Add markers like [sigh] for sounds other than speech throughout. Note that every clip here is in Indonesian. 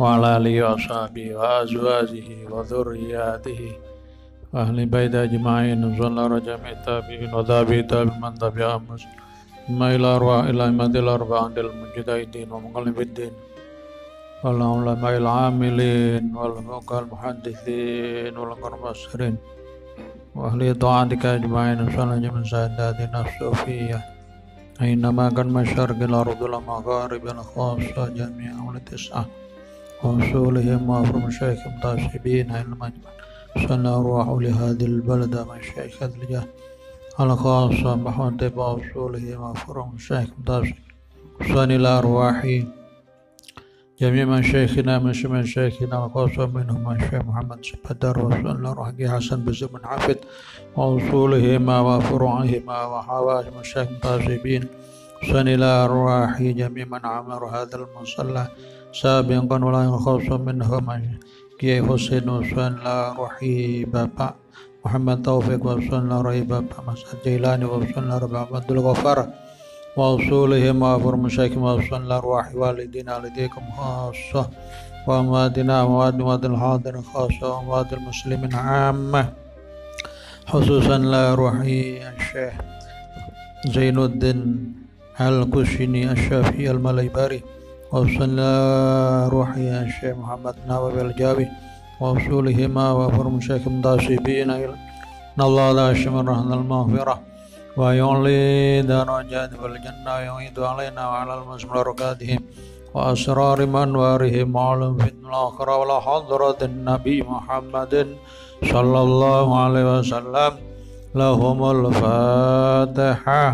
وعلى آله وصحبه وأزواجه وذرياته وأهل بيت أجمعين صلى الله جميع التابعين وذابي تاب من أمس ما إلى أرواح إلى أئمة الأربع عند المجتهدين ومقلب الدين والعلماء العاملين والفوق المحدثين والمبصرين وأهل طاعتك أجمعين صلى جميع ساداتنا الصوفية أينما كان شرق الأرض غارب الخاصة جميعا والتسعة ورسولهم وأمر مشايخهم طاشبين علما سن أرواح لهذه البلدة البلد مشايخ الجاه الخاصة بحون تبع رسولهم وأمر مشايخهم طاشبين سن الأرواح جميع من شيخنا من شيخ شيخنا وخاصة منهم شيخ محمد سبدر وسن أرواح حسن بن عافد وأصولهما وفروعهما وحوائج مشايخ طاشبين سن إلى أرواح جميع من عمر هذا المصلى سابقا ولا يخاف منهما كي حسين وسن لا رحيب بابا محمد توفيق وسن لا رحيب بابا مسعد جيلاني وسن لا ربع عبد الغفار وأصولهم وأفر مشاكم وسن لا رواح والدينا لديكم خاصة وأمواتنا أموات أموات الحاضر خاصة وأموات المسلمين عامة خصوصا لا روحي الشيخ زين الدين الكشني الشافعي المليبري وصلى روحي يا شيخ محمد نووي الجابي وأصولهما وفرم شيخ مداسبين إن الله لا يشمل رهن المغفرة ويعلي دار جاد بالجنة ويعيد علينا وعلى المسلم بركاتهم وأسرار منوارهم وعلم في الآخرة ولا حضرة النبي محمد صلى الله عليه وسلم لهم الفاتحة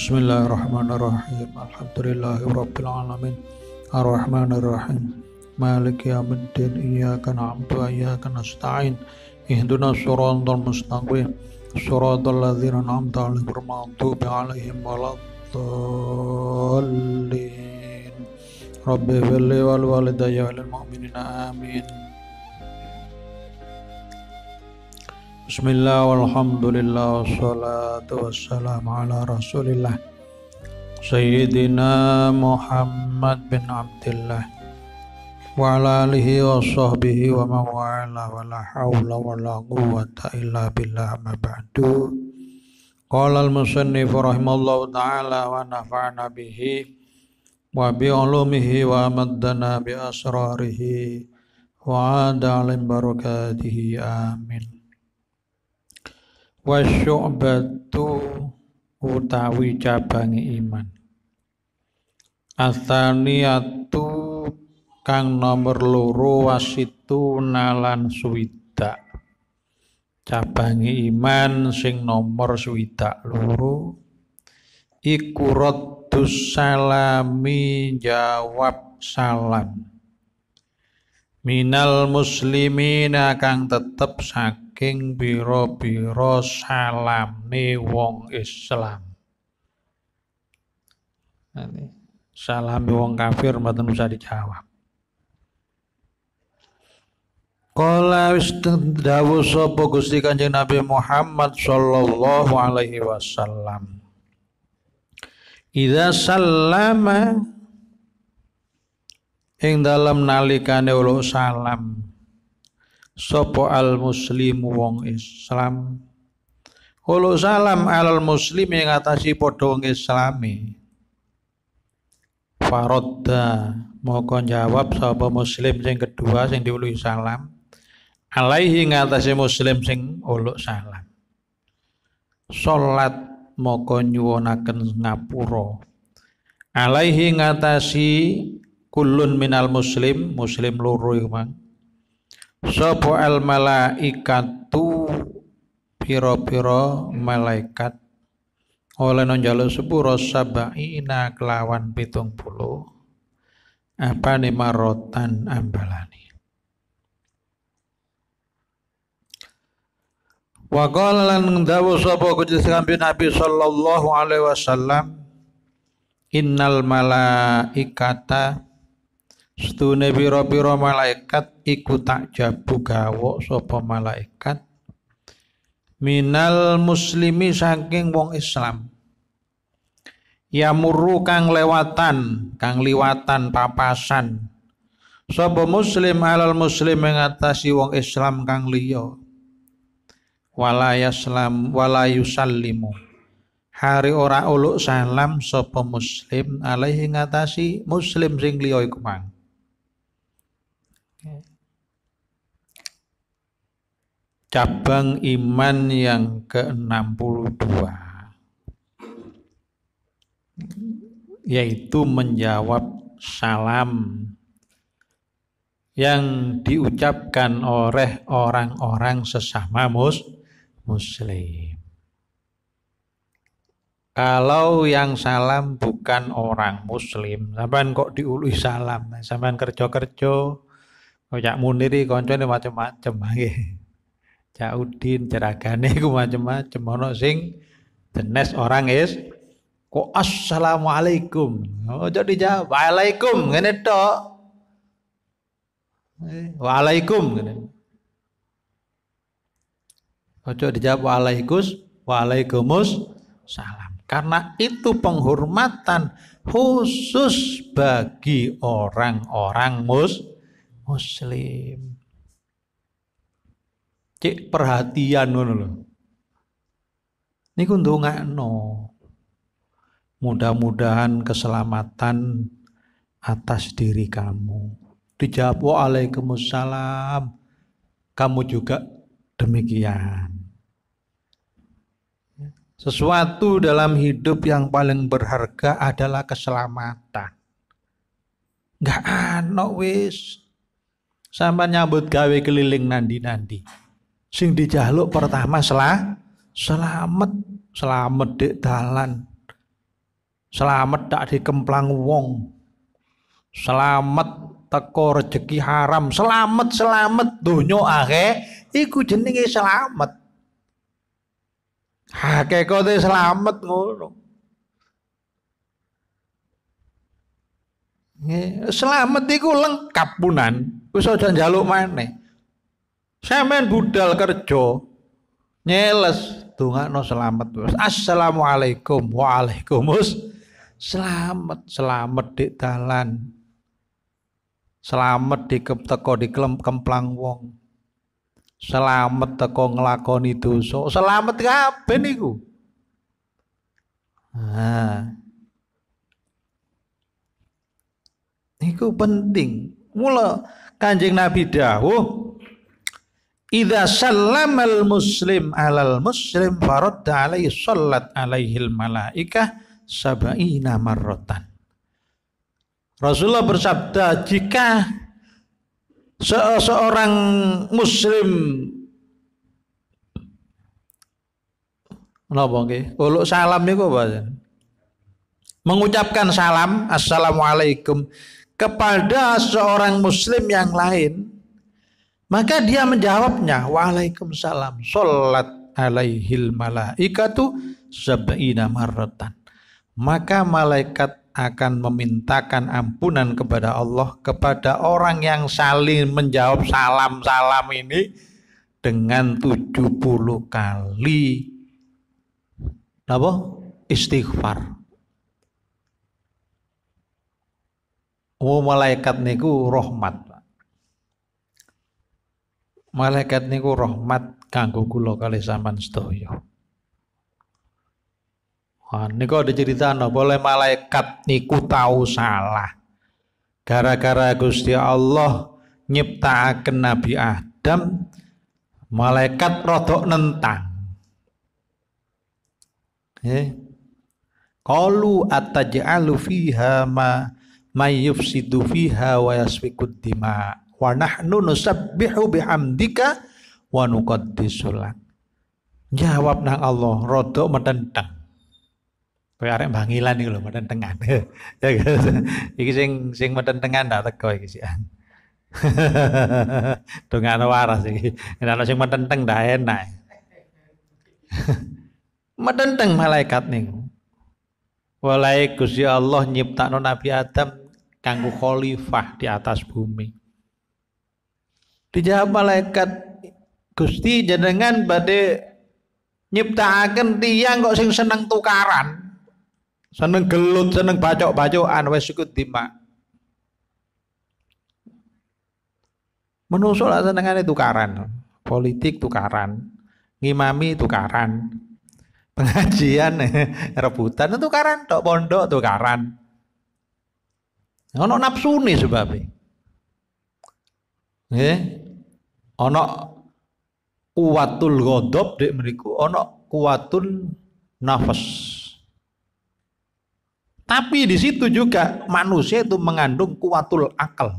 بسم الله الرحمن الرحيم الحمد لله رب العالمين الرحمن الرحيم مالك يوم الدين إياك نعبد وإياك نستعين اهدنا الصراط المستقيم صراط الذين أنعمت عليهم غير المغضوب عليهم ولا الضالين رب اغفر لي ولوالدي وللمؤمنين آمين Bismillah walhamdulillah wassalatu wassalamu ala rasulillah Sayyidina Muhammad bin Abdullah Wa ala alihi wa sahbihi wa mawala wa la hawla wa la quwata illa billah ma ba'du Qala al-musannif rahimallahu ta'ala wa nafa'na bihi wa bi'ulumihi wa amaddana bi asrarihi wa ada alim barakatihi amin wasyu'batu utawi cabangi iman asaniatu kang nomor loro wasitu nalan suwida cabangi iman sing nomor suwida loro iku raddus salami jawab salam minal muslimina kang tetep sak saking biro salam salame wong Islam. salam wong kafir mboten usah dijawab. Kala wis dawuh sapa Gusti Kanjeng Nabi Muhammad sallallahu alaihi wasallam. Idza salama ing dalam nalikane ulo salam Sopo al muslim wong Islam Kulo salam al muslim yang atasi podo wong islami. Farodda moko jawab Sopo muslim sing kedua sing diului salam. Alaihi ngatasi muslim sing ulu salam. sholat moko nyuwonaken ngapuro, Alaihi ngatasi kulun minal muslim, muslim luruh mang sopo al malaikatu piro-piro malaikat oleh nonjalo rosabai sabaina kelawan pitung puluh apa nih marotan ambalani wa lan dawu sapa kujis kanjeng Nabi sallallahu alaihi wasallam innal malaikata Setune pira-pira malaikat iku tak jabu gawok sapa malaikat minal muslimi saking wong Islam. Ya muru kang lewatan, kang liwatan papasan. Sapa muslim alal muslim mengatasi wong Islam kang liyo. Wala yaslam wala yusallimu. Hari ora uluk salam sapa muslim alaihi ngatasi muslim sing liya iku cabang iman yang ke-62 yaitu menjawab salam yang diucapkan oleh orang-orang sesama mus muslim. Kalau yang salam bukan orang muslim, sampean kok diului salam, sampean kerja-kerja, kayak muniri, kancane macam-macam. Cak Udin jeragane iku macem-macem ana sing denes orang is ku assalamualaikum. Ojo oh, dijawab waalaikum ngene tok. Eh, waalaikum ngene. Ojo oh, dijawab waalaikus waalaikumus, salam. Karena itu penghormatan khusus bagi orang-orang mus muslim cek perhatian ngono lho. Niku ndongakno. Mudah-mudahan keselamatan atas diri kamu. Dijawab waalaikumsalam. Kamu juga demikian. Sesuatu dalam hidup yang paling berharga adalah keselamatan. Enggak anak wis. Sampai nyambut gawe keliling nanti-nanti. Sing dijaluk pertama selah selamat, selamat di dalan. Selamat tak kemplang wong. Selamat teko rezeki haram selamat selamat dunyo akeh iku jenenge selamat hakikate selamat ngono selamat iku lengkap punan wis aja njaluk maneh Semen budal kerja nyeles no selamat wis. Assalamualaikum waalaikumsalam. Selamat selamat di dalan. Selamat di teko di kemplang wong. Selamat teko nglakoni dosa. Selamat kabeh niku. Nah. Niku penting. Mula Kanjeng Nabi dawuh Idza sallamal muslim alal muslim faradda alaihi sallat alaihil malaikah sab'ina marratan. Rasulullah bersabda, jika se seorang muslim napa nggih, uluk salam niku apa? Mengucapkan salam, assalamualaikum kepada seorang muslim yang lain, maka dia menjawabnya, Waalaikumsalam. sholat alaihil malaikatu sab'ina marratan. Maka malaikat akan memintakan ampunan kepada Allah kepada orang yang saling menjawab salam-salam ini dengan 70 kali apa? istighfar. Oh malaikat niku rahmat malaikat niku rahmat kanggo kula kali sampean sedaya ada niku no boleh malaikat niku tahu salah. Gara-gara Gusti Allah nyipta Nabi Adam, malaikat rodok nentang. Eh. Qalu ataj'alu fiha ma mayyufsidu fiha wa yasfikud dima wa nahnu nusabbihu bihamdika wa nuqaddisulak jawab nang Allah rodok metenteng Kaya arek bangilan iki lho metentengan. [laughs] ya kan? iki sing sing metentengan ndak teko iki sih. [laughs] Dongano waras iki. Nek ana sing metenteng ndak enak. [laughs] metenteng malaikat niku. Walai Gusti Allah nyiptakno Nabi Adam kanggo khalifah di atas bumi dijawab malaikat Gusti jenengan badhe nyiptakaken tiang kok sing seneng tukaran seneng gelut seneng bacok-bacokan wis iku dima menusuk lah senengane tukaran politik tukaran ngimami tukaran [laughs] pengajian [laughs] rebutan tukaran tok pondok tukaran ono nafsu nih sebabnya eh ono kuwatul godop dek mriku ono kuwatun nafas tapi di situ juga manusia itu mengandung kuatul akal.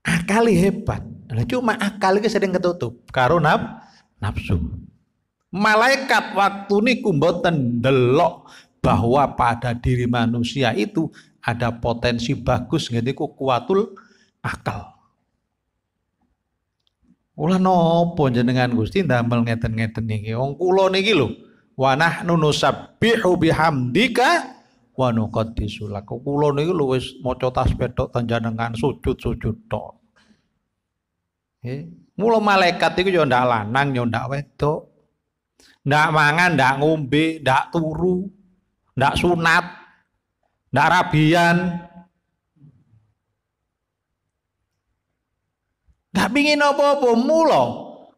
Akali hebat. cuma akal itu sering ketutup. Karo nafsu. Malaikat waktu ini kumbotan delok bahwa pada diri manusia itu ada potensi bagus ngene kuatul akal. Ulah nopo jenengan Gusti ndamel ngeten-ngeten niki. Wong kula niki lho. Wa nahnu nusabbihu bihamdika wa nuqaddisu lak. Kula niki lho wis maca tasbih tok panjenengan sujud-sujud tok. Eh, mula malaikat iku yo ya ndak lanang yo ya ndak wedok. Ndak mangan, ndak ngombe, ndak turu, ndak sunat, ndak rabian, Tapi pingin apa-apa mulo.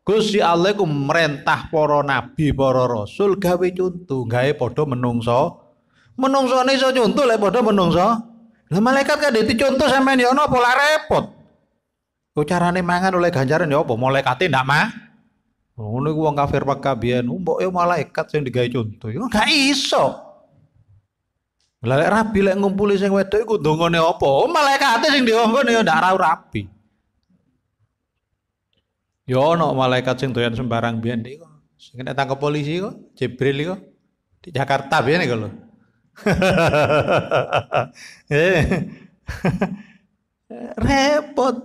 Gusti Allah iku merentah para nabi, para rasul gawe contoh, gawe podo menungso. menungso iso contoh lek padha menungso. Lah malaikat kan contu sampean ya napa lah repot. Kok carane mangan oleh ganjaran ya apa? Malaikate ndak mah. Ngono iku wong kafir pak biyen, mbok ya malaikat sing digawe contoh. Ya gak iso. Lah lek rabi lek ngumpuli sing wedok iku ndongone apa? Oh, malaikate sing diongkon ya ndak rapi. Ya ana malaikat sing doyan sembarang biyen iki kok. Sing nek tangkap polisi kok, Jibril iki Di Jakarta biyen iki lho. [laughs] Eh. [laughs] Repot.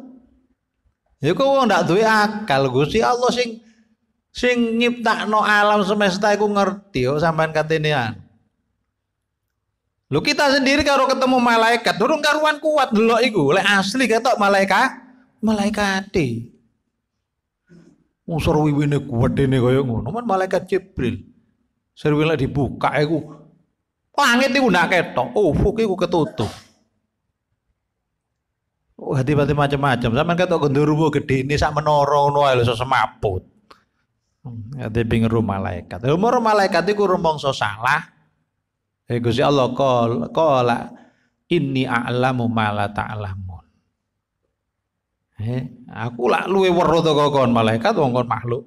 Ya kok wong ndak duwe akal, Gusti Allah sing sing nyiptakno alam semesta iku ngerti yo sampean katenean. Ya. Lu kita sendiri kalau ketemu malaikat, durung karuan kuat delok iku, lek asli ketok malaikat, malaikate. Unsur wiwine gedene kaya ngono, men malaikat Jibril. Sirwile dibuka iku langit iku ndak ketok, ufuk oh, iku ketutup. Oh, hati-hati macam-macam. Sampeyan ketok gede ini sak menoro ngono ae lho sesemaput. Hmm, Ate ping ru malaikat. Lha umur malaikat iku rumangsa salah. Eh Gusti Allah qol qala inni a'lamu ma la ta'lamun. Eh Aku lak luwe weruh to kon malaikat wong kon makhluk.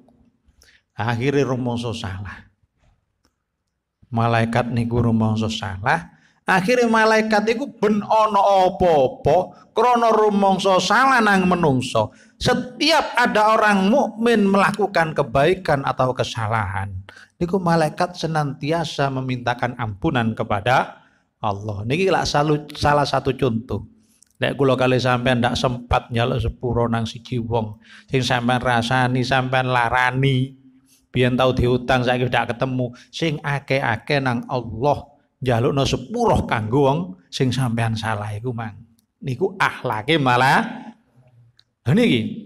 Akhire rumangsa salah. Malaikat niku rumangsa salah. Akhire malaikat iku ben ana apa-apa krana rumangsa salah nang menungso. Setiap ada orang mukmin melakukan kebaikan atau kesalahan, niku malaikat senantiasa memintakan ampunan kepada Allah. Niki lah salah satu contoh. Nek kula kali sampean ndak sempat nyaluk sepuro nang siji wong sing sampean rasani, sampean larani. Biyen tau diutang saiki ndak ketemu, sing akeh-akeh nang Allah njalukno sepuro kanggo wong sing sampean salah iku mang. Niku akhlake malah niki.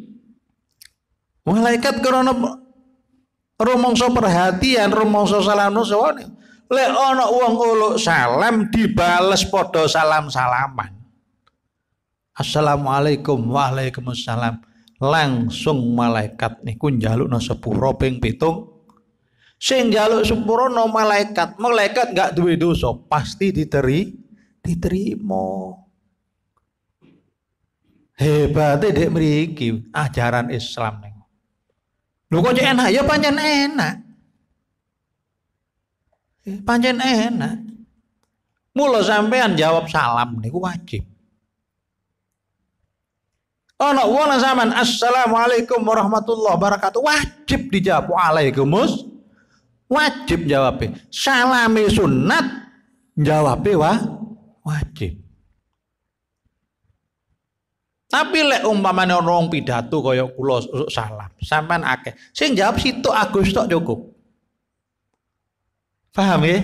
Malaikat karena rumangsa perhatian, rumangsa salam nusa. Lek ana wong uluk salam dibales padha salam-salaman. Assalamualaikum Waalaikumsalam langsung malaikat niku njalukna sepuro ping pitung sing njaluk sempurna malaikat malaikat gak duwe dosa pasti diteri diterima Hebat dek meriki ajaran Islam nih lu kok enak ya panjen enak eh, panjen enak mula sampean jawab salam niku wajib Ana wong nang zaman assalamualaikum warahmatullahi wabarakatuh wajib dijawab waalaikumsalam. Wajib jawab Salami sunat jawab wah wajib. Tapi lek umpamane ono wong pidato kaya kula salam, sampean akeh. Sing jawab situ Agus tok cukup. Paham ya?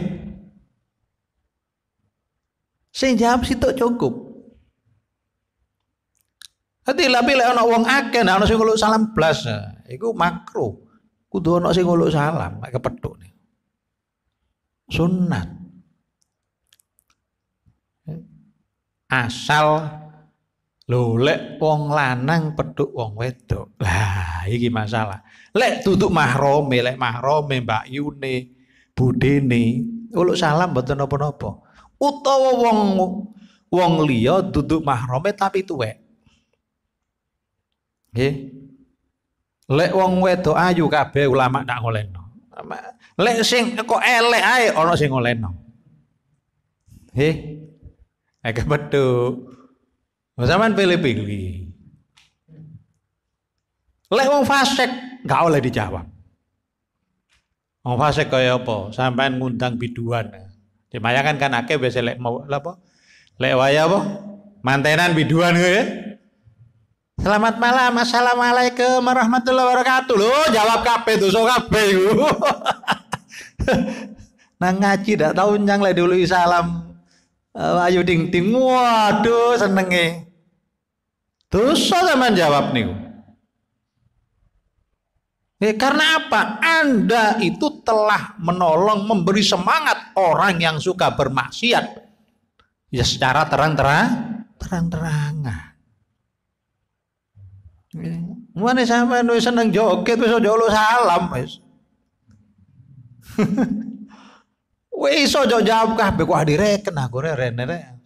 Sing jawab situ cukup. Hati, tapi lek ana wong akeh nah ana sing ngeluk salam blas, iku makruh. Kudu ana sing ngeluk salam, kepethuk. Sunat. Asal Lho lek wong lanang peduk wong wedok. Lah iki masalah. Lek duduk mahrome, lek mahrome Mbak Yune, budene, uluk salam mboten apa napa Utawa wong wong liya duduk mahrome tapi tuwek. Nggih. Lek wong wedok ayu kabeh ulama nak ngolehno. Lek sing kok elek ae ana sing ngolehno. Nggih. Agak betul. Zaman pilih-pilih. Lek wong fasik gak oleh dijawab. Wong fasik kaya apa? Sampean ngundang biduan. Dimayakan kan akeh biasa lek mau apa? Lek waya apa? Mantenan biduan kuwi Selamat malam, assalamualaikum warahmatullahi wabarakatuh. Lo jawab kape tuh so kape Nah ngaji dak tahu nyang lek dulu salam uh, ayu ding ding waduh senenge. so zaman jawab nih. Eh, karena apa? Anda itu telah menolong memberi semangat orang yang suka bermaksiat. Ya secara terang-terang, terang-terangan. Iya. Mana sama nulis seneng joget wis aja salam wis. [laughs] Wis aja jawab kabeh kok direken aku rene rek.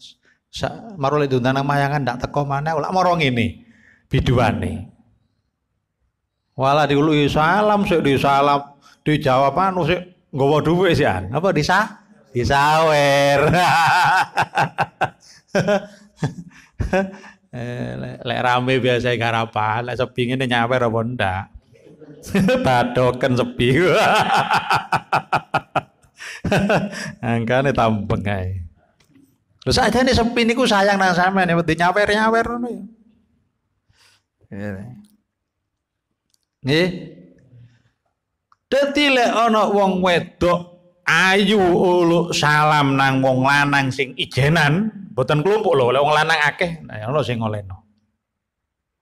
Marule diundang mayangan ndak teko maneh morong moro ngene biduane. Wala diului salam sik salam dijawab anu sik nggawa dhuwit sih an. Apa disa? Disawer. [laughs] Eh, lek rame biasa garapan, lek sepi ngene nyawer apa ndak? Tadoken [laughs] sepi. [laughs] Angkane tambeng ae. Lho sakjane sepi niku sayang nang sampean, ya wedi nyawer-nyawer ngono ya. Iya, Nggih. Dadi lek ana wong wedok ayu uluk salam nang wong lanang sing ijenan, Boten kelompok loh, lewong wong lanang akeh, nah lo ya sing ngoleno.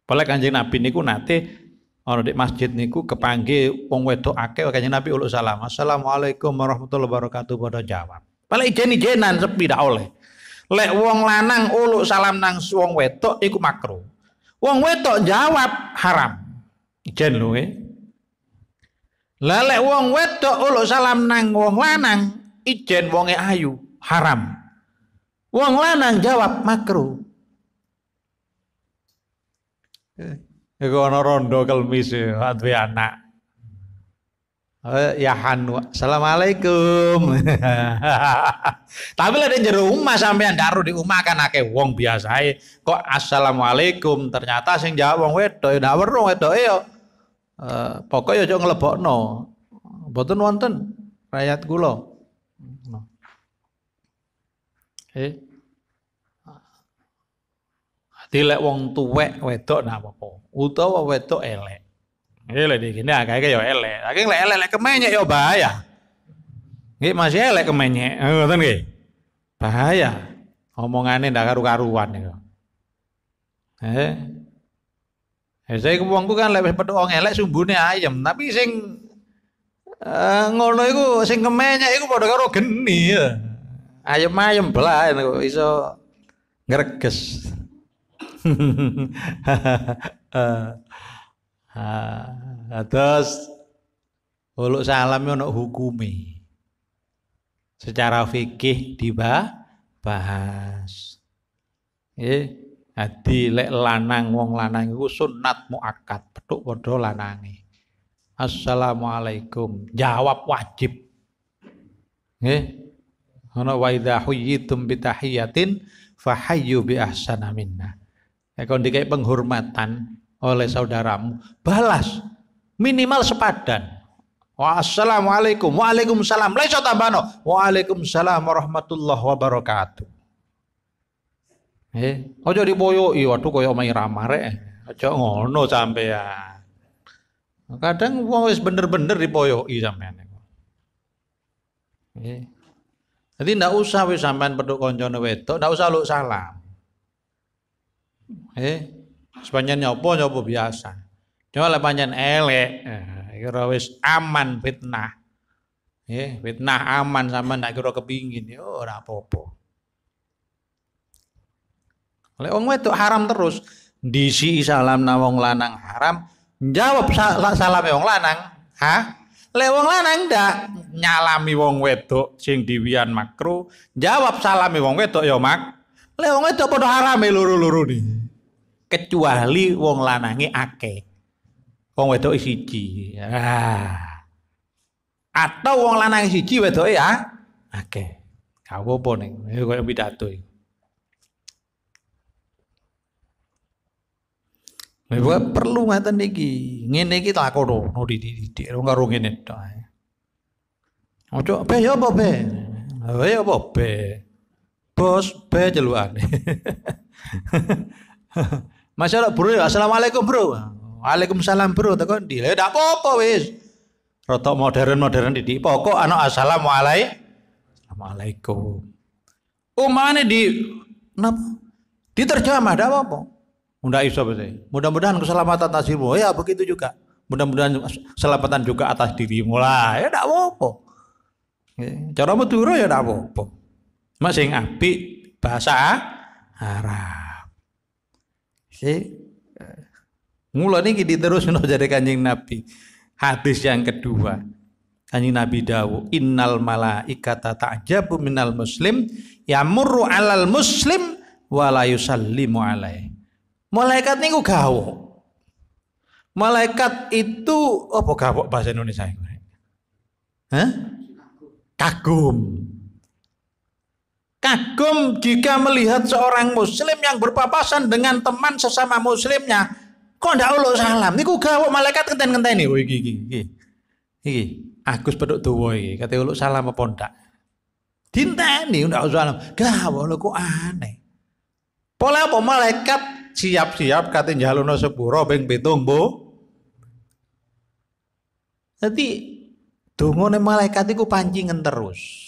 Pala Kanjeng Nabi niku nate orang di masjid niku kepanggih wong wedok akeh Kanjeng Nabi ulu salam. Assalamualaikum warahmatullahi wabarakatuh bodo jawab. Pala ijen-ijenan sepi dak oleh. Lek wong lanang ulu salam nang wong wedok iku makro. Wong wedok jawab haram. Ijen lu eh. lek wong wedok ulu salam nang wong lanang, ijen wonge ayu, haram. Wong lanang jawab makro. Eh, iku ana rondo kelmis e, anak. Eh, ya Hanu, assalamualaikum. [laughs] Tapi lah di jero rumah sampean daru di rumah kan akeh wong biasa kok assalamualaikum ternyata sing jawab wong wedok ya ndak weruh wedok e yo. Pokoknya eh, pokoke ngelebok no. Mboten wonten rakyat kula. No. Eh. Dadi lek wong tuwek wedok nah apa-apa, utawa wedok elek. Nggih lek dikene akeh ya elek. Akeh lek elek kemenyek ya bahaya. Nggih masih elek kemenyek, eh, ngoten nggih. Bahaya. Omongane ndak karu-karuan niku. Eh. Ya saya wongku kan lek wis petuk wong elek sumbune ayem, tapi sing uh, ngono iku sing kemenyek iku padha karo geni ya ayam ayam belah kok iso ngerges atas [laughs] ulu salam nak hukumi. Secara fikih dibahas. eh adi lek lanang wong lanang iku sunat akat, petuk padha lanange. Assalamualaikum. Jawab wajib. Nggih. Ono wa idza huyyitum bi tahiyatin fahayyu bi ahsana minna. Ya, kalau dikai penghormatan oleh saudaramu, balas minimal sepadan. Wassalamualaikum, waalaikumsalam, laisa tambano, waalaikumsalam warahmatullahi wabarakatuh. Eh, ojo iwa waduh koyo main ramare, no ngono ya. Kadang wong wis bener-bener diboyoi sampean. Eh, jadi ndak usah wis sampean petuk kancane wedok, ndak usah lu salam. Eh, sepanjang nyopo nyopo ya biasa. coba lah panjang elek, eh, kira wis aman fitnah. Eh, fitnah aman sama ndak kira kepingin, yo ya ora apa-apa. Oleh wong wedok haram terus disi salam nang lanang haram, jawab salam wong lanang, ha? Lek wong lanang ndak nyalami wong wedok sing diwian Makro jawab salami wong wedok ya mak. lewong wong wedok padha harame luru luru nih Kecuali wong lanangi ake Wong wedok e siji. Ah. Atau wong lanang siji Wedok ya ah, ake kau apa-apa ning kaya pidato Lha nah, perlu ngaten niki. Ngene iki takono no dididik karo ngene tok. Ojo be ya apa be? Be ya apa be? Bos be celukan. [laughs] Masyaallah bro, ya, assalamualaikum bro. Waalaikumsalam bro, tak ndi? Lha ya, ndak apa-apa wis. Rotok modern-modern didik. Pokok ana assalamualaikum. Assalamualaikum. Umane di napa? Diterjemah ndak apa-apa. Mudah iso Mudah-mudahan keselamatan atas dirimu. Ya begitu juga. Mudah-mudahan keselamatan juga atas dirimu lah. Ya tidak apa-apa. Cara Madura ya tidak ya, apa-apa. Masih sing bahasa Arab. Si mula eh, terus terus jadi Kanjeng Nabi. Hadis yang kedua. Kanjeng Nabi Dawu, innal malaikata ta'jabu minal muslim ya yamurru alal muslim Walayusallimu alaih. Malaikat niku gawok. Malaikat itu apa gawok bahasa Indonesia? Hah? Kagum. Kagum jika melihat seorang muslim yang berpapasan dengan teman sesama muslimnya. Kok ndak ulo salam? Niku gawok malaikat ngenten-ngenteni. Oh iki iki iki. Iki Agus peduk Dowo iki kate ulo salam apa ndak? Dinteni ndak salam. Gawok lho kok aneh. Pola apa malaikat siap-siap kate njalukno sepuro beng pitung bu. tunggu nih malaikat itu pancingan terus.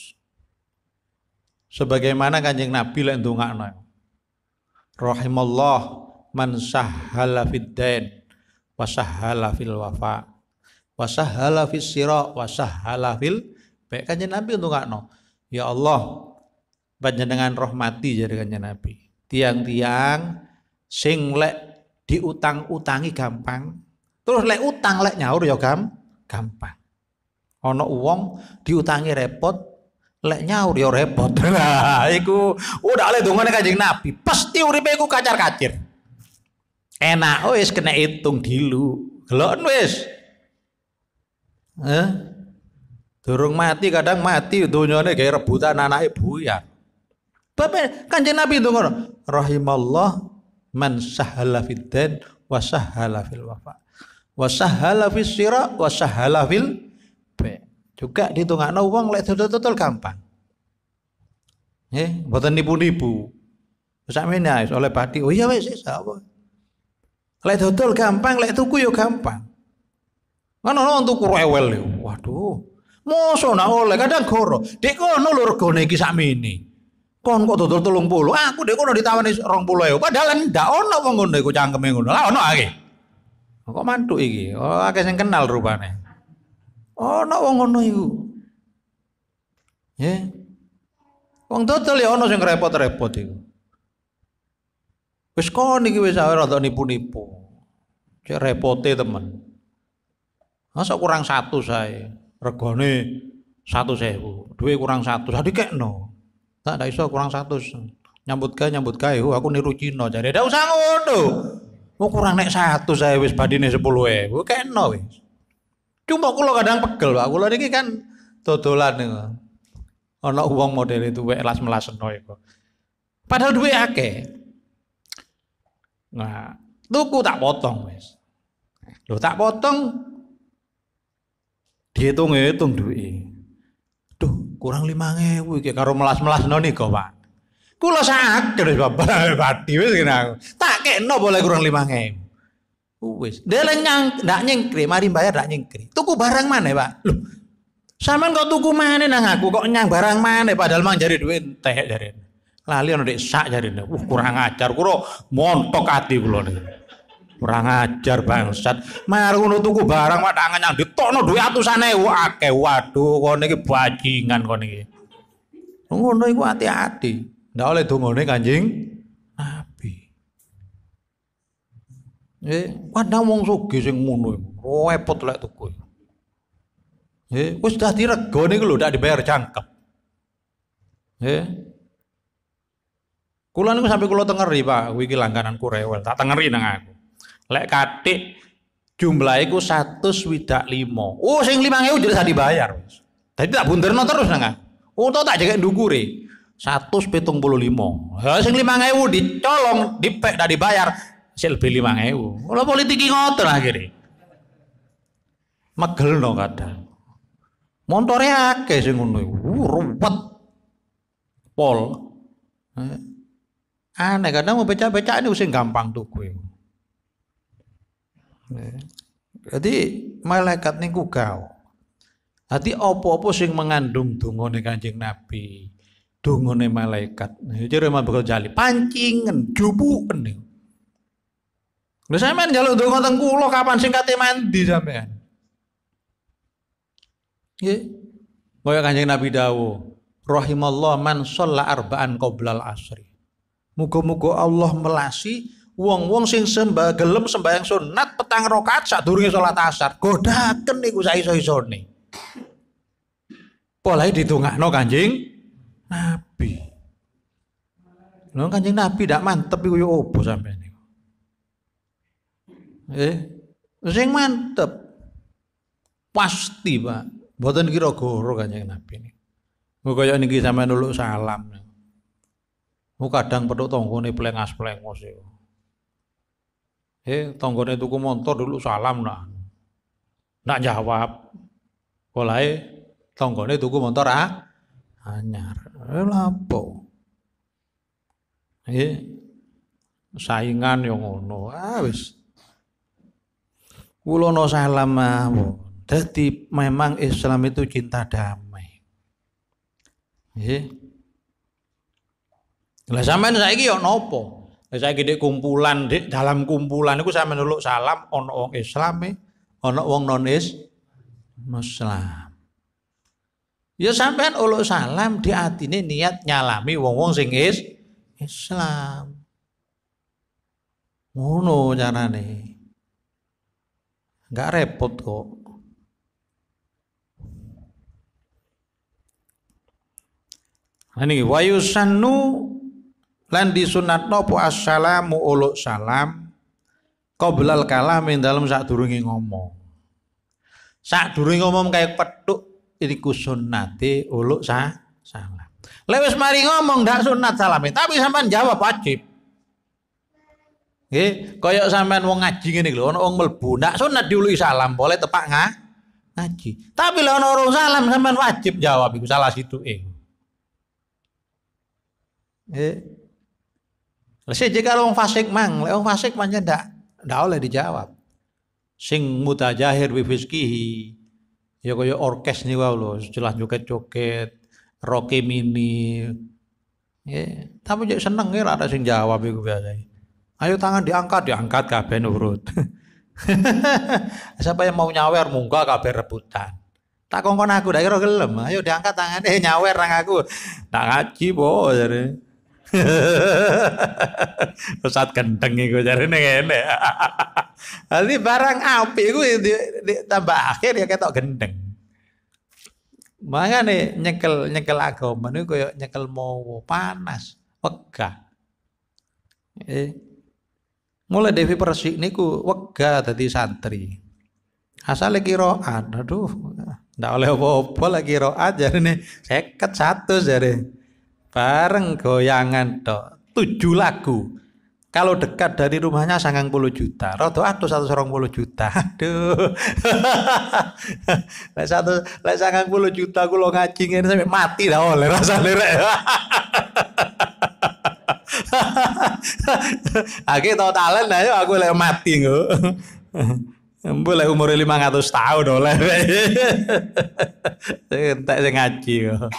Sebagaimana Kanjeng Nabi lek ndongakno. Rahimallah man sahala fid dain wa sahala fil wafa wa sahala fis sira wa sahala fil baik kanjeng Nabi untuk ngakno Ya Allah panjenengan rahmati jadi kanjeng Nabi. Tiang-tiang sing lek diutang-utangi gampang. Terus lek utang lek nyaur ya gam gampang. Ana uang diutangi repot, lek nyaur ya repot. Nah, [laughs] iku udah lek dongane Kanjeng Nabi, pasti uripe iku kacar-kacir. Enak oh, wis kena hitung dilu. Gelon wis. Eh? Durung mati kadang mati dunyane gawe rebutan anak ibu ya. Bapak Kanjeng Nabi ndonga, rahimallah man sahala fid dan wa sahala fil wafa wa sahala fis sira wa sahala fil be juga ditungakno wong lek total gampang nggih mboten nipu-nipu sakmene oleh pati oh iya wis apa lek dodol gampang lek tuku yo ya gampang ngono kan ana tuku rewel yo. Waduh. Mosok nak oleh kadang goro. Dek kono lho regane iki sakmene kon kok dodol tolong puluh aku deh kono ditawani rong puluh ya padahal ndak ono wong ngono iku cangkeme ngono lah ono lagi. kok mantu iki oh akeh sing kenal rupane ono wong ngono iku ya wong dodol ya ono sing repot-repot iku wis kon iki wis rada nipu-nipu cek repote temen masa kurang satu saya regane satu sewu duit kurang satu jadi no. Tak ada iso kurang satu. Nyambut gawe nyambut gawe oh, aku niru Cina jadi ndak usah ngono. Mau oh, kurang naik satu saya wis badine eh. ewu kena wis. Cuma aku lo kadang pegel Pak. lo niki kan dodolan nih. Ana uang model itu wek las melaseno iku. Padahal duit akeh. Nah, tuku tak potong wis. Lho tak potong dihitung-hitung duit. Duh, kurang lima ngewu kayak karo melas-melas noni kok Pak kulo saged wis bapak padi wis kena tak no boleh kurang lima ngewu uh, Wis, dele nyang ndak nyengkri, mari bayar ndak nyengkri. Tuku barang mana, Pak? lu, saman kok tuku mana nang aku kok nyang barang mana padahal mang jari duit teh jari. Lali ono dek sak jari. Wah, kurang ajar, kuro montok hati kula niku. Kurang ajar bangsat. Mayar ngono tuku barang mak tangan yang ditokno duwe atusan ewu akeh. Waduh, kono iki bajingan kono iki. Ngono iku hati-hati. Ndak oleh dongane Kanjeng Nabi. Eh, kadang wong sugih sing ngono iku. Repot lek tuku. Eh, wis dah diregone iku lho ndak dibayar cangkem. Eh, kulo niku sampe kula tengeri, Pak. Kuwi iki langganan rewel. Tak tengeri nang aku. Lek katik jumlah iku limo, Oh sing 5000 jadi tadi bayar. tapi tak no terus nengah. Oh tak jaga Satu ndukure. limo. Ha sing 5000 dicolong, dipek tak dibayar. Sik lebih 5000. Kalau politik ngoten akhire. no kadang. Montore akeh sing ngono Uh, Ruwet. Pol. Eh. Aneh kadang mau becak-becak ini usin gampang tuh gue. Jadi malaikat niku kau. Hati opo-opo sing mengandung dungone Kanjeng Nabi, dungone malaikat. Jadi mah bekerja jali pancingen, jubuken niku. Lha sampean njaluk donga teng kula kapan sing kate mandi sampean? Nggih. Kaya Kanjeng Nabi dawuh, rahimallah man shalla arba'an qoblal asri. Muga-muga Allah melasi wong-wong sing sembah gelem sembahyang sunat petang rakaat durungi sholat asar godhaken niku nih. iso-isone itu no kanjing Nabi no kanjing Nabi tidak mantep iku yo opo sampai nih. eh sing mantep pasti Pak mboten kira goro Kanjeng Nabi Gue kayak niki sama dulu salam Mu kadang petuk nih pelengas pelengos iku Eh, tonggone tuku motor dulu salam nak, nak jawab. Olae tonggone tuku motor ah anyar. Eh, lapo. Eh, saingan yang ngono. Ah wis. Kula no salam memang Islam itu cinta damai. Eh, Lah sampean saiki yo nopo? Saya gede kumpulan, di dalam kumpulan itu saya menuluk salam ono wong e, nih ono wong non is Muslim. Ya sampean uluk salam di ini niat nyalami wong-wong sing is Islam. Ngono nih Enggak repot kok. Ini wayusanu lan sunat nopo assalamu uluk salam qoblal kalam dalam dalem sadurunge ngomong sadurunge ngomong kayak petuk iku sunnate uluk sa salam lewis mari ngomong ndak sunat salame tapi sampean jawab wajib Nggih, koyok sampean wong ngaji ngene lho, ana wong mlebu, ndak sunat diuluki salam, boleh tepak nga ngaji. Tapi lawan ana orang salam sampean wajib jawab iku salah situke. Eh. Lese jika orang fasik mang, orang fasik mana ndak ndak oleh dijawab. Sing muta jahir bifiskihi. Ya koyo orkes nih wow lo, jelas joget-joget, roke mini. Ya, tapi jadi seneng ya ada sing jawab itu biasa. Ayo tangan diangkat, diangkat kabeh nurut. [laughs] Siapa yang mau nyawer muka kabeh rebutan. Tak kongkon aku dah kira gelem. Ayo diangkat tangan, eh nyawer tangan aku. Tak ngaji boh, jadi. Pesat [laughs] kendeng iku jarene ngene. Dadi [laughs] barang api iku ditambah akhir ya ketok gendeng. Mangane nyekel nyekel agama niku koyo nyekel mawa panas, wegah. Eh. Mulai Dewi Persik niku wegah tadi santri. Asale kiroan, aduh, ndak oleh apa-apa lagi kiroan jarene satu jarene bareng goyangan tok tujuh lagu kalau dekat dari rumahnya sangang puluh juta rodo atau satu serong puluh juta [laughs] aduh [laughs] lek satu lek sangang puluh juta lo ngaji ini sampai mati dah oleh rasa rek [laughs] Aku tau talent nah yo aku lek mati nggo. Boleh umur 500 tahun oleh. Entek sing ngaji kok.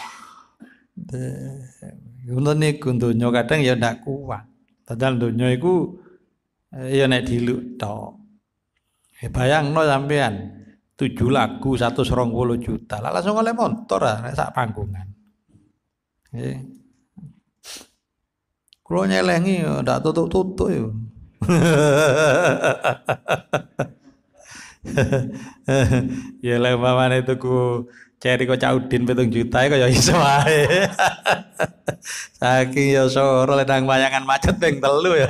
Eh, Kulo niku donya kadang ya ndak kuat. Padahal donya iku eh, ya naik diluk toh eh, bayang bayangno sampean tujuh lagu puluh juta. lalu langsung oleh motor ah sak panggungan. Nggih. Kulo nyelengi ya, ndak tutup tutup yo. ya lek [laughs] ya, mamane tuku Ceri kok caudin petung juta ya, kok kaya iso wae. [laughs] Saking ya soro ledang bayangan macet ping telu ya.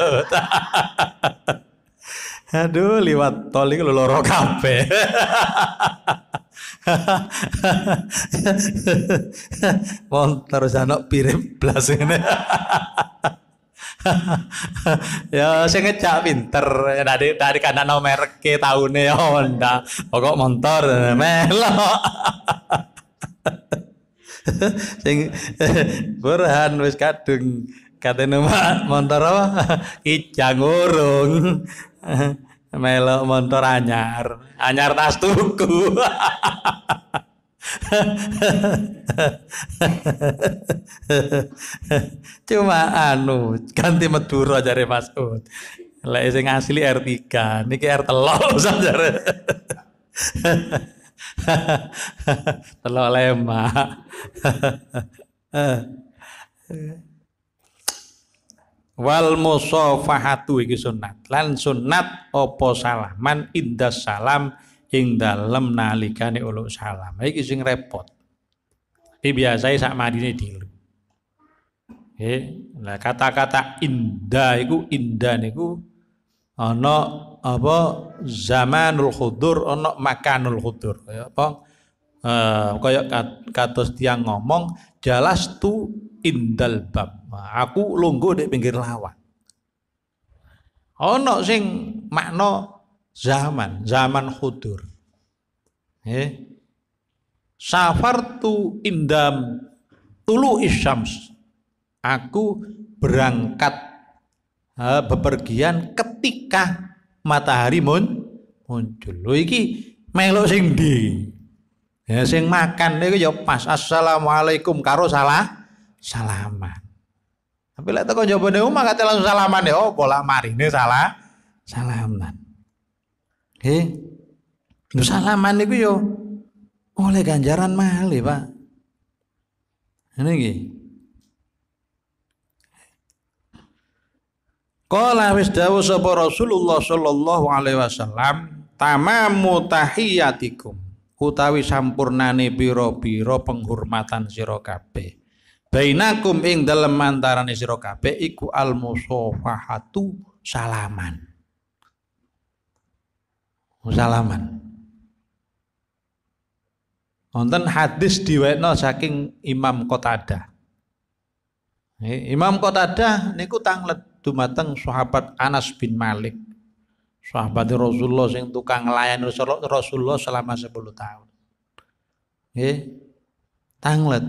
[laughs] Aduh liwat tol iki loro kabeh. [laughs] Wong terus anak pirip blas ngene. [laughs] ya saya ngejak pinter dari dari kandang no ke tahunnya ya Honda ya, pokok motor [laughs] melok [laughs] sing Burhan wis kadung katene motor apa kijang urung melok motor anyar anyar tas tuku [laughs] Cuma anu ganti Madura jare Ud. Lek sing asli R3, niki R 3 jare. telok [laughs] [laughs] lemah Wal musafahatu iki sunat. Lan sunat opo salaman indah salam ing dalem nalikane uluk salam. Iki sing repot. Iki biasane sak madine dilu. Nggih, lah kata-kata inda iku inda niku ana apa zamanul khudur ana makanul khudur kaya apa uh, kaya kados tiang ngomong jelas tu indal bab nah, aku lungguh di pinggir lawan ana sing makna zaman, zaman khudur. Eh. tu indam tulu isyams. Aku berangkat eh, bepergian ketika matahari mun, muncul. Lho iki melo sing di, Ya sing makan niku ya pas assalamualaikum karo salah salaman. Tapi lek teko jawabannya umah, kate langsung salaman ya opo lak marine salah salaman. He. Lu salaman niku yo oleh ganjaran mahal ya, Pak. Ini nggih. Qala wis dawuh sapa Rasulullah sallallahu alaihi wasallam tamamu tahiyatikum utawi sampurnane pira-pira penghormatan sira kabeh. Bainakum ing dalem antarane sira kabeh iku al-musafahatu salaman. Musalaman. Wonten hadis diwetno saking Imam Qatada. Imam Qatada niku tanglet dumateng sahabat Anas bin Malik. Sahabat Rasulullah sing tukang layan Rasulullah selama 10 tahun. Nggih. Tanglet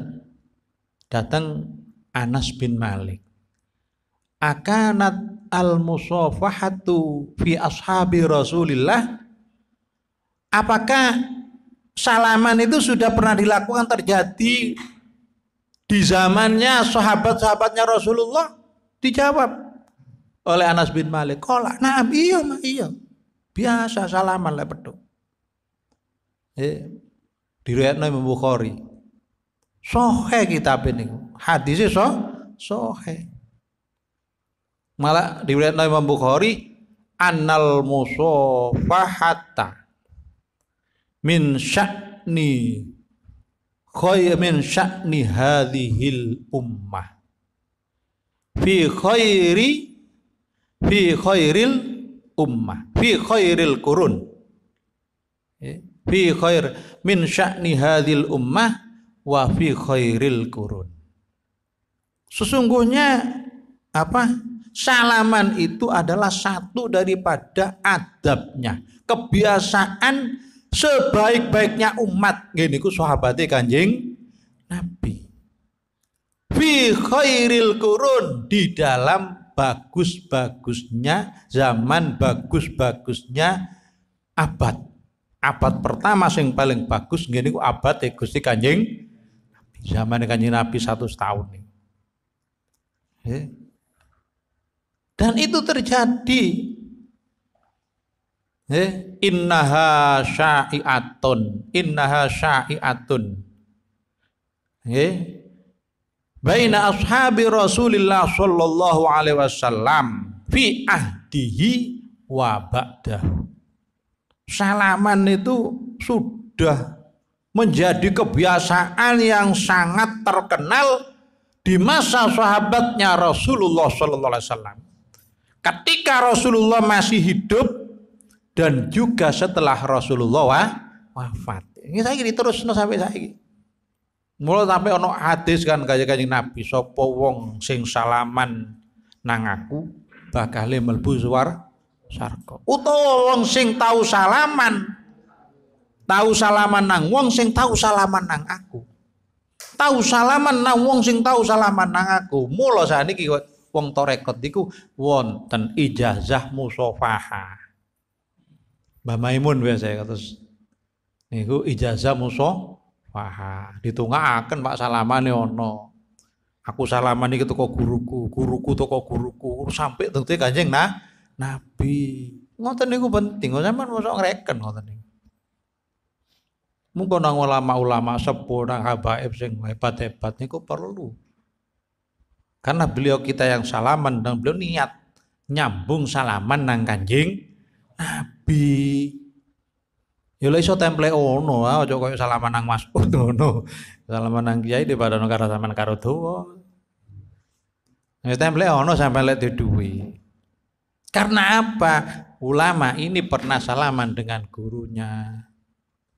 datang Anas bin Malik. Akanat al-musafahatu fi ashabi Rasulillah Apakah salaman itu sudah pernah dilakukan terjadi di zamannya sahabat-sahabatnya Rasulullah? Dijawab oleh Anas bin Malik. Kola, nah iya, ma, iya. Biasa salaman lah betul. Eh, iya. di riwayat Imam Bukhari. Sohe kitab ini. Hadisnya so, sohe. Malah di riwayat Imam Bukhari, anal musofahata min syakni khair min syakni hadhil ummah fi khairi fi khairil ummah fi khairil qurun fi khair min syakni hadhil ummah wa fi khairil qurun sesungguhnya apa salaman itu adalah satu daripada adabnya kebiasaan sebaik-baiknya umat gini ku sahabatnya Kanjeng Nabi. Fi khairil kurun di dalam bagus-bagusnya zaman bagus-bagusnya abad. Abad pertama yang paling bagus gini ku abad ya Gusti Kanjeng Zaman Kanjeng Nabi satu tahun nih. Eh. Dan itu terjadi Eh, innaha syai'atun, innaha syai'atun. Eh, baina ashabi Rasulillah sallallahu alaihi wasallam fi ahdihi wa ba'dah Salaman itu sudah menjadi kebiasaan yang sangat terkenal di masa sahabatnya Rasulullah sallallahu alaihi wasallam. Ketika Rasulullah masih hidup, dan juga setelah Rasulullah wafat. Ini saya gini terus no sampai saya gini. Mulai sampai ono hadis kan kayak kayak Nabi sopo wong sing salaman nang aku bakal melbu suar sarko. Uto wong sing tahu salaman tahu salaman nang wong sing tahu salaman nang aku. Tahu salaman nang wong sing tahu salaman nang aku. mulai ini saniki wong torekot diku wonten ijazah musofaha. Mbah Maimun biasanya kata niku ijazah muso wah kan Pak Salamane ono. Aku salaman iki toko guruku, guruku toko guruku sampai tentu Kanjeng nah Nabi. Ngoten niku penting, sampean mosok ngreken ngoten niku. Mungkin nang ulama-ulama sepuh nang habaib sing hebat-hebat niku perlu. Karena beliau kita yang salaman dan beliau niat nyambung salaman nang Kanjeng Nabi bi Ya lho iso template ono, aja ah, koyo salaman nang Mas no no Salaman nang Kiai daripada nang karo sampean karo tuwo, Ya template ono sampe lek duwe. Karena apa? Ulama ini pernah salaman dengan gurunya.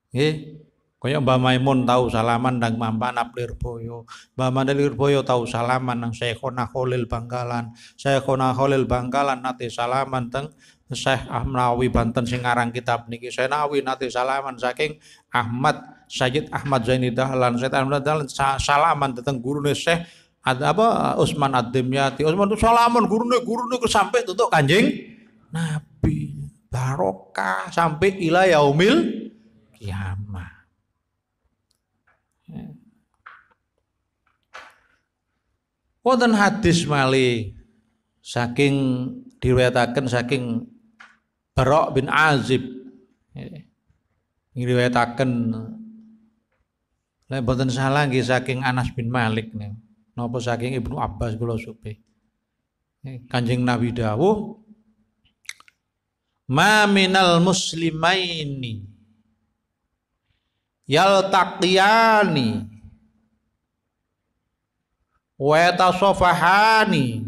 eh Kaya Mbah Maimun tahu salaman nang Mampan boyo Mbah Mampan boyo tahu salaman nang Syekhona kholil Bangkalan, Syekhona kholil Bangkalan nate salaman teng Syekh Ahmrawi Banten sing ngarang kitab niki Syekh Nawawi nate salaman saking Ahmad Sayyid Ahmad Zaini Dahlan Syekh Ahmad Dahlan salaman tentang gurune Syekh ada apa Usman Ad-Dimyati Usman itu salaman gurune gurune ke sampai tutuk Kanjeng Nabi barokah sampai ila yaumil kiamat Wonten hadis mali saking diriwayataken saking Barok bin Azib ngriwayataken lek boten salah nggih saking Anas bin Malik nih. Napa saking Ibnu Abbas kula supe. Kanjeng Nabi dawuh Ma minal muslimaini taqiyani wa sofahani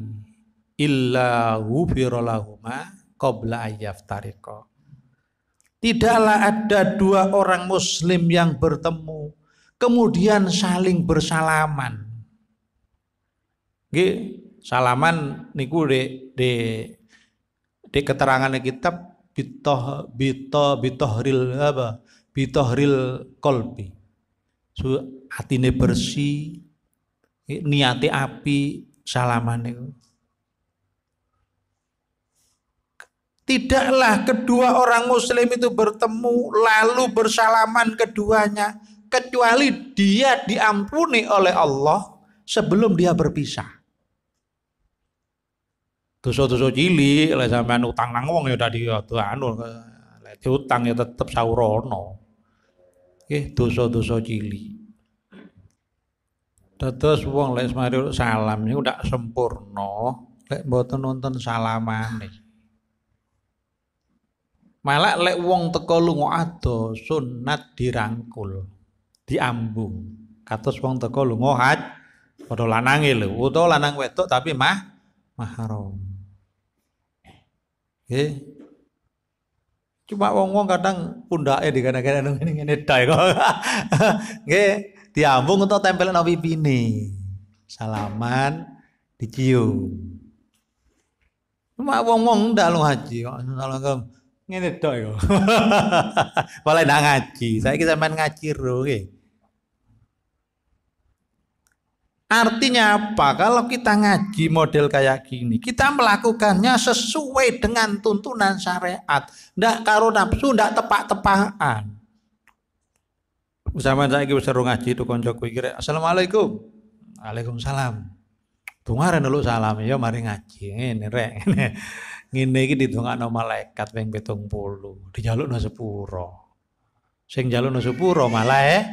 illa ghufira lahumah qabla ayyaftariqa. Tidaklah ada dua orang muslim yang bertemu kemudian saling bersalaman. Nggih, salaman niku di di di keterangan kitab bitoh bitoh bitohril apa? Bitohril kolbi. So, atine bersih, niati api salaman niku. Tidaklah kedua orang muslim itu bertemu lalu bersalaman keduanya kecuali dia diampuni oleh Allah sebelum dia berpisah. Dosa-dosa cili, lek sampean utang nang wong ya tadi ya anu lek diutang ya tetep saurono. Nggih, dosa-dosa cili. Dados wong lek semari salam niku ndak sempurna lek mboten nonton salamane. Malah lek wong teko lungo ado sunat dirangkul, diambung. Katus wong teko lungo haj padha lanange lho, utawa lanang wedok tapi mah mahram. Nggih. Cuma wong-wong kadang pundake dikana-kana ngene dae kok. [laughs] Nggih, diambung utawa tempel nang pipine. Salaman dicium. Cuma wong-wong ndak lu haji. Assalamualaikum ngene tok yo. Boleh [laughs] ndak ngaji. Saiki sampean ngaji ro nggih. Artinya apa? Kalau kita ngaji model kayak gini, kita melakukannya sesuai dengan tuntunan syariat. Ndak karo nafsu, ndak tepak-tepakan. Usama saiki wis seru ngaji itu konco kira, Assalamualaikum. Waalaikumsalam. Tungaren dulu salam ya mari ngaji ini rek ngene iki didongakno malaikat ping 70 dijalukno sepuro sing jalukno sepuro malah eh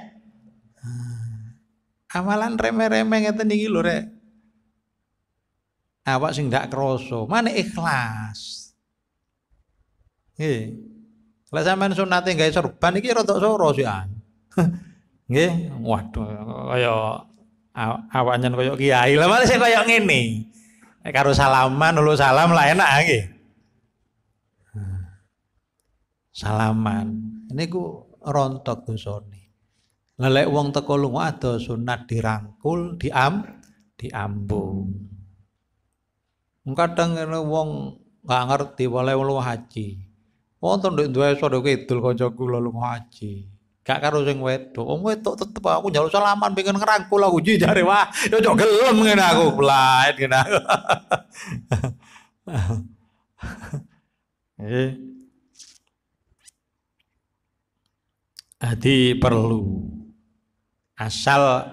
ah. amalan remeh-remeh ngeten iki lho rek awak sing ndak keroso, mana ikhlas nggih lah sampean sunate gawe sorban iki rada soro sian [laughs] nggih waduh kaya awakan kaya kiai lah malah sing kaya ngene Eh, karo salaman dulu salam lah enak nggih. Salaman. ku rontok dosane. Lelek wong teko lunga ada sunat dirangkul, diam, diambung. Kadang ini wong gak ngerti oleh wong haji. Wonten ndek itu sedek kidul kanca jago lunga haji. Gak karo sing wedok. Wong wedok tetep aku njaluk salaman pengen ngerangkul aku ji jare wah, yo cok gelem ngene aku blaet [laughs] ngene aku. eh perlu asal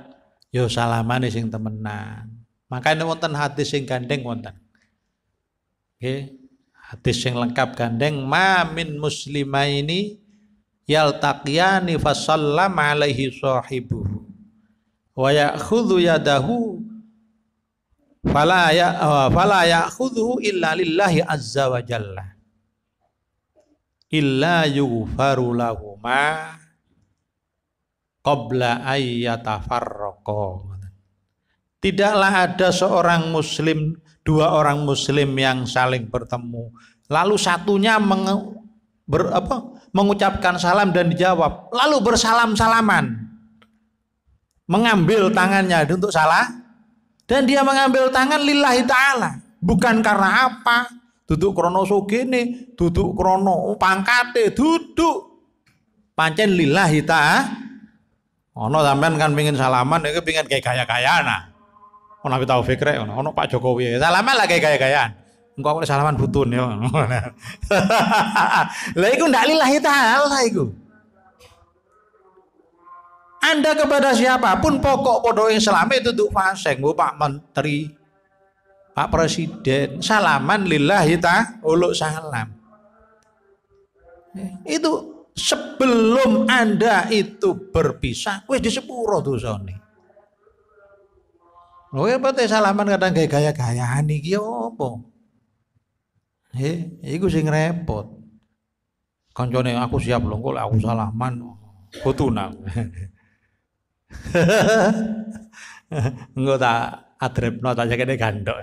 yo salaman sing temenan. Makanya wonten hadis sing gandeng wonten. Nggih. Hadis sing lengkap gandeng mamin muslimaini yaltaqiyani fasallam alaihi sahibuhu wa ya'khudhu yadahu fala ya fala ya'khudhu illa lillahi azza wa jalla illa yughfaru ma qabla ayyatafarraqa tidaklah ada seorang muslim dua orang muslim yang saling bertemu lalu satunya menge, ber, apa, mengucapkan salam dan dijawab. Lalu bersalam-salaman. Mengambil tangannya untuk salah. Dan dia mengambil tangan lillahi ta'ala. Bukan karena apa. Duduk krono sugene, duduk krono pangkate, duduk. Pancen lillahi ta'ala. Ono sampean kan pingin salaman, iki pingin kayak kaya-kayaan. Ah. Ono Nabi taufik rek ono, ono Pak Jokowi. Salaman lah kayak kaya-kayaan engkau kok salaman butun ya. [laughs] Lah iku ndak lillahi taala iku. Anda kepada siapapun pokok podo selama itu tuh faseng, Pak Menteri, Pak Presiden, salaman lillahi ta'ala salam. Itu sebelum Anda itu berpisah, wis disepuro dosane. Lho ya salaman kadang gaya kayak gayaan iki Ya He, iku sing repot. Kancane aku siap lho, kok aku salaman kutunang. [laughs] Nggak tak adrepno tak jakene gandok.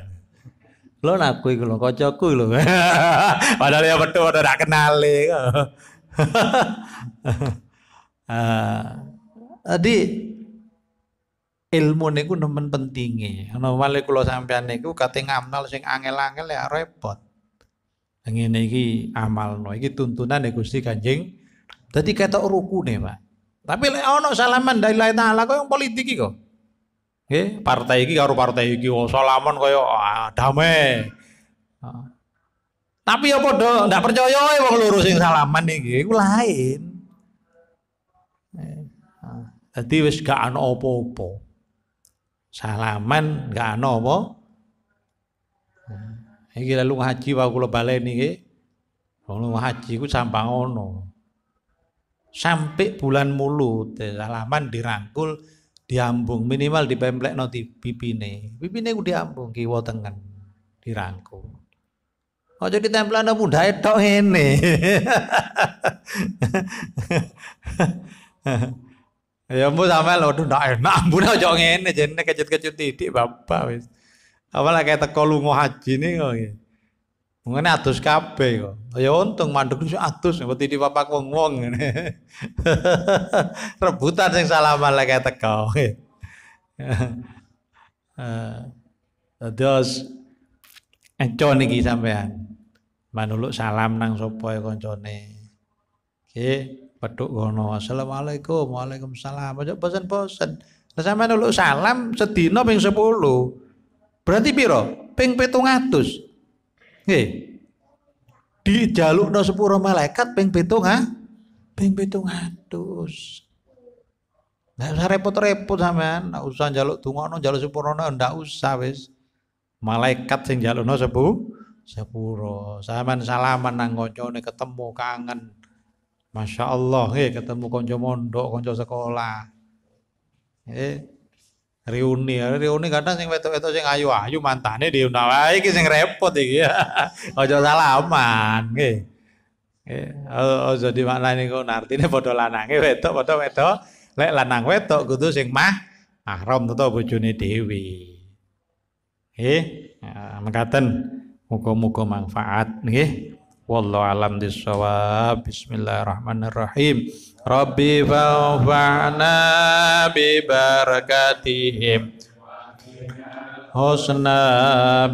Lho aku iku lho kancaku lho. [laughs] Padahal ya betul, ora tak kenali. uh, [laughs] ah, tadi ilmu niku nemen pentingi. Ana wale kula sampeyan niku kate ngamal sing angel-angel ya repot ngene iki amalno iki tuntunan ya Gusti Kanjeng dadi ketok rukune Pak tapi lek ana salaman dari lain taala koyo politik iki kok nggih partai iki karo partai iki oh, salaman koyo ah, damai ah. tapi ya padha ndak percaya yoi, wong loro sing salaman iki iku lain Jadi wis gak ana apa-apa. Salaman gak ana apa, -apa. Iki lalu ngaji wae kula baleni nggih. Wong ngaji ku sampang ono. Sampai bulan mulut eh, salaman dirangkul diambung minimal di dipemplek no di pipine. Pipine ku diambung kiwa tengen dirangkul. jadi ditempel ana mundahe tok ngene. [laughs] ya mbok sampe lho ndak enak mbok ojo ngene jenenge kecut-kecut titik bapak wis. Apa lek teko lunga haji nih kok. Gitu. Mungkin atus kape kok. Ya untung mandek itu atus wedi di papak wong-wong ini. Gitu. [laughs] Rebutan sing salaman lek teko. [laughs] Gitu. Eh, terus enco niki sampean. Manuluk salam nang sapa e kancane. Oke, petuk gono. Assalamualaikum. Waalaikumsalam. Ojo bosen-bosen. Lah sampean uluk salam sedina ping 10. Berarti piro? Ping di Nggih. no sepuro malaikat ping 7 ah. Ping 700. Nggak usah repot-repot sampean, nggak usah jaluk no jaluk sepuro, oh, nggak usah wis. Malaikat sing no sepu, sepuro. Sampean salaman nang koncone ketemu kangen. Masya Allah, eh, ketemu konco mondok, konco sekolah. Eh, reuni reuni kadang sing wetok-wetok sing ayu-ayu ini diundang lagi kisah sing repot iki ojo [laughs] salaman nggih kok nanti ini foto lanang gitu wetok foto wetok lek lanang wetok kudu sing mah mahram tata bujuni dewi, eh nah, mengatakan, muka muka manfaat nih wallahu alam disawab bismillahirrahmanirrahim Rabbi fa'fa'na bi barakatihim husna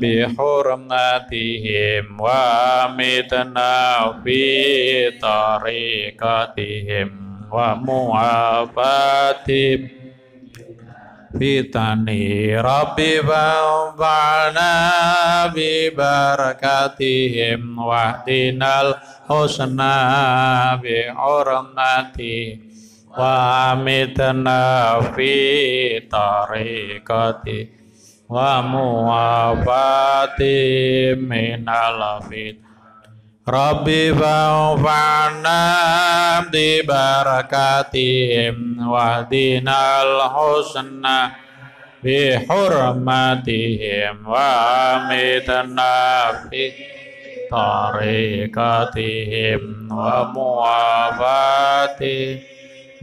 bi hurmatihim wa mitna fi tariqatihim wa mu'afatihim fitani Rabbi Ba'na bi barakatihim wahdinal husna bi urmati wa amitna fi tariqati wa muwafati minal fit Rabbi fa'ufa'na barakatim wa dinal husna bi hurmatihim wa amitna fi tarikatihim wa mu'afati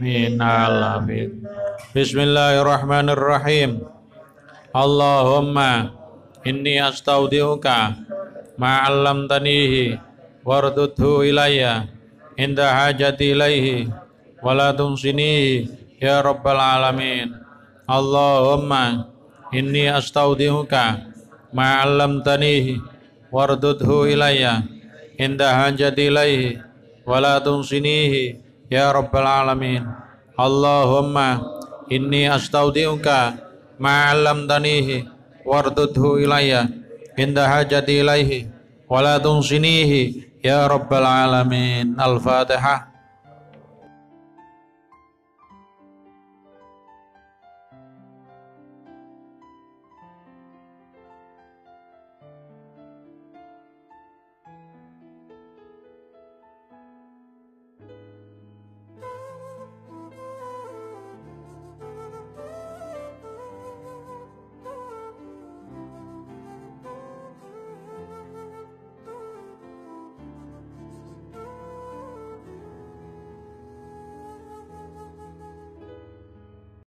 minal fitn Bismillahirrahmanirrahim Allahumma inni astaudiuka ma'alam tanihi wardudhu ilayya inda hajati ilaihi wala tunsinihi ya rabbal alamin Allahumma inni astaudihuka tanihi. wardudhu ilayya inda hajati ilaihi wala tunsinihi ya rabbal alamin Allahumma inni astaudihuka tanihi. wardudhu ilayya inda hajati ilaihi wala sinihi Ya Rabbal Alamin Al-Fatihah